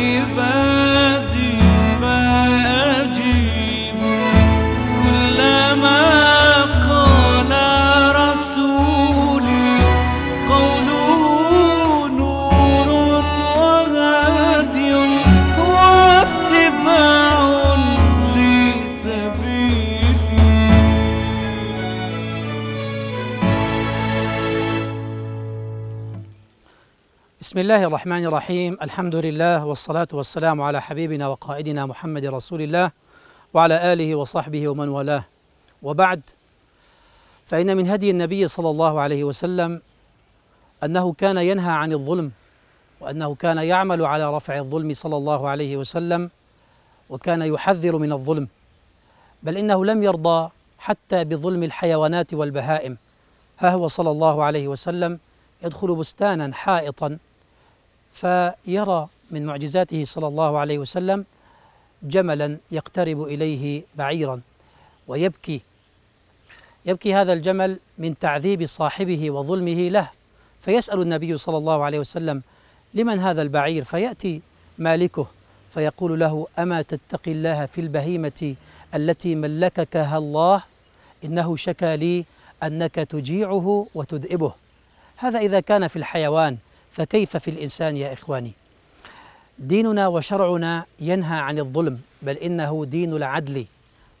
عباد بسم الله الرحمن الرحيم الحمد لله والصلاة والسلام على حبيبنا وقائدنا محمد رسول الله وعلى آله وصحبه ومن والاه وبعد فإن من هدي النبي صلى الله عليه وسلم أنه كان ينهى عن الظلم وأنه كان يعمل على رفع الظلم صلى الله عليه وسلم وكان يحذر من الظلم بل إنه لم يرضى حتى بظلم الحيوانات والبهائم ها هو صلى الله عليه وسلم يدخل بستانا حائطا فيرى من معجزاته صلى الله عليه وسلم جملا يقترب اليه بعيرا ويبكي يبكي هذا الجمل من تعذيب صاحبه وظلمه له فيسال النبي صلى الله عليه وسلم لمن هذا البعير فياتي مالكه فيقول له اما تتقي الله في البهيمه التي ملككها الله انه شكى لي انك تجيعه وتدئبه هذا اذا كان في الحيوان فكيف في الإنسان يا إخواني ديننا وشرعنا ينهى عن الظلم بل إنه دين العدل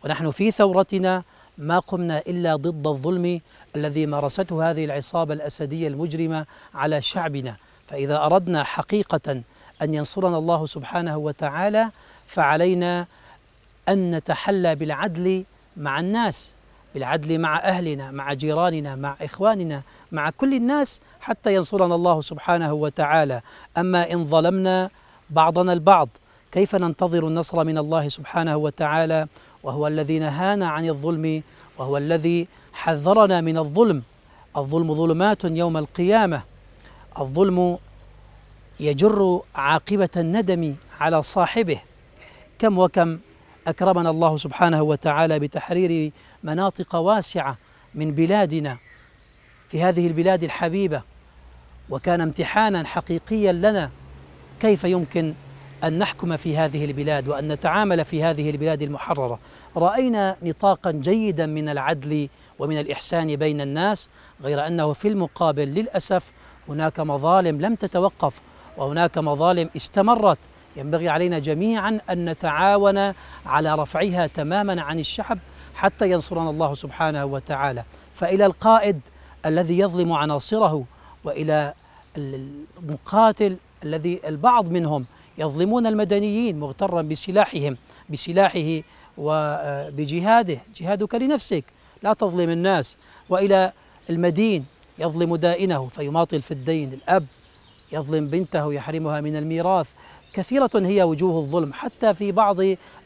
ونحن في ثورتنا ما قمنا إلا ضد الظلم الذي مارسته هذه العصابة الأسدية المجرمة على شعبنا فإذا أردنا حقيقة أن ينصرنا الله سبحانه وتعالى فعلينا أن نتحلى بالعدل مع الناس بالعدل مع أهلنا مع جيراننا مع إخواننا مع كل الناس حتى ينصرنا الله سبحانه وتعالى أما إن ظلمنا بعضنا البعض كيف ننتظر النصر من الله سبحانه وتعالى وهو الذي نهانا عن الظلم وهو الذي حذرنا من الظلم الظلم ظلمات يوم القيامة الظلم يجر عاقبة الندم على صاحبه كم وكم أكرمنا الله سبحانه وتعالى بتحرير مناطق واسعة من بلادنا في هذه البلاد الحبيبة وكان امتحانا حقيقيا لنا كيف يمكن أن نحكم في هذه البلاد وأن نتعامل في هذه البلاد المحررة رأينا نطاقا جيدا من العدل ومن الإحسان بين الناس غير أنه في المقابل للأسف هناك مظالم لم تتوقف وهناك مظالم استمرت ينبغي علينا جميعا أن نتعاون على رفعها تماما عن الشعب حتى ينصرنا الله سبحانه وتعالى فإلى القائد الذي يظلم عناصره وإلى المقاتل الذي البعض منهم يظلمون المدنيين مغترا بسلاحهم بسلاحه وبجهاده جهادك لنفسك لا تظلم الناس وإلى المدين يظلم دائنه فيماطل في الدين الأب يظلم بنته يحرمها من الميراث كثيرة هي وجوه الظلم حتى في بعض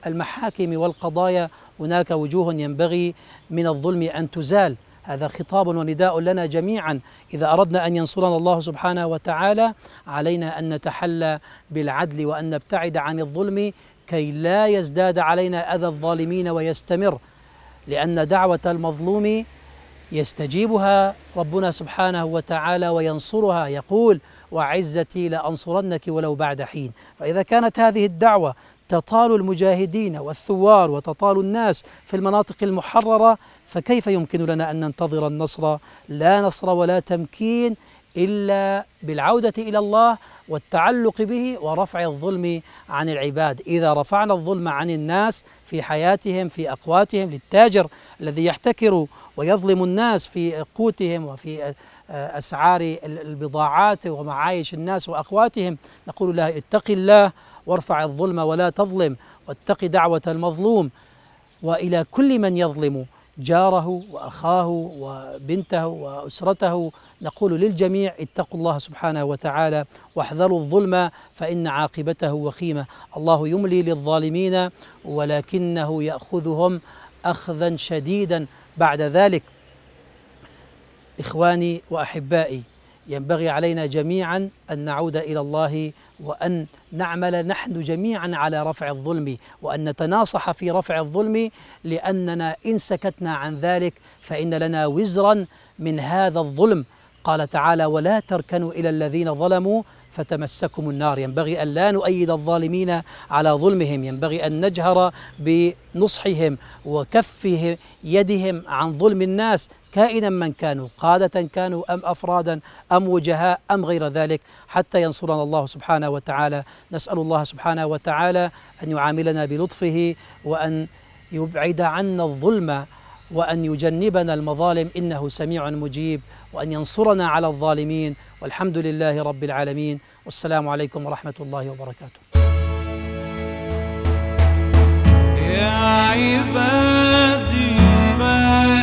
المحاكم والقضايا هناك وجوه ينبغي من الظلم أن تزال هذا خطاب ونداء لنا جميعا إذا أردنا أن ينصرنا الله سبحانه وتعالى علينا أن نتحلى بالعدل وأن نبتعد عن الظلم كي لا يزداد علينا أذى الظالمين ويستمر لأن دعوة المظلوم يستجيبها ربنا سبحانه وتعالى وينصرها يقول وعزتي لأنصرنك ولو بعد حين فإذا كانت هذه الدعوة تطال المجاهدين والثوار وتطال الناس في المناطق المحررة فكيف يمكن لنا أن ننتظر النصر لا نصر ولا تمكين إلا بالعودة إلى الله والتعلق به ورفع الظلم عن العباد إذا رفعنا الظلم عن الناس في حياتهم في أقواتهم للتاجر الذي يحتكر ويظلم الناس في قوتهم وفي آه، أسعار البضاعات ومعايش الناس وأقواتهم نقول له اتق الله وارفع الظلم ولا تظلم واتق دعوة المظلوم وإلى كل من يظلم جاره واخاه وبنته واسرته نقول للجميع اتقوا الله سبحانه وتعالى واحذروا الظلم فان عاقبته وخيمه الله يملي للظالمين ولكنه ياخذهم اخذا شديدا بعد ذلك اخواني واحبائي ينبغي علينا جميعا أن نعود إلى الله وأن نعمل نحن جميعا على رفع الظلم وأن نتناصح في رفع الظلم لأننا إن سكتنا عن ذلك فإن لنا وزرا من هذا الظلم قال تعالى ولا تركنوا إلى الذين ظلموا فتمسكم النار ينبغي أن لا نؤيد الظالمين على ظلمهم ينبغي أن نجهر بنصحهم وكف يدهم عن ظلم الناس كائنا من كانوا قادة كانوا أم أفرادا أم وجهاء أم غير ذلك حتى ينصرنا الله سبحانه وتعالى نسأل الله سبحانه وتعالى أن يعاملنا بلطفه وأن يبعد عنا الظلم وأن يجنبنا المظالم إنه سميع مجيب وأن ينصرنا على الظالمين والحمد لله رب العالمين والسلام عليكم ورحمة الله وبركاته يا عبادي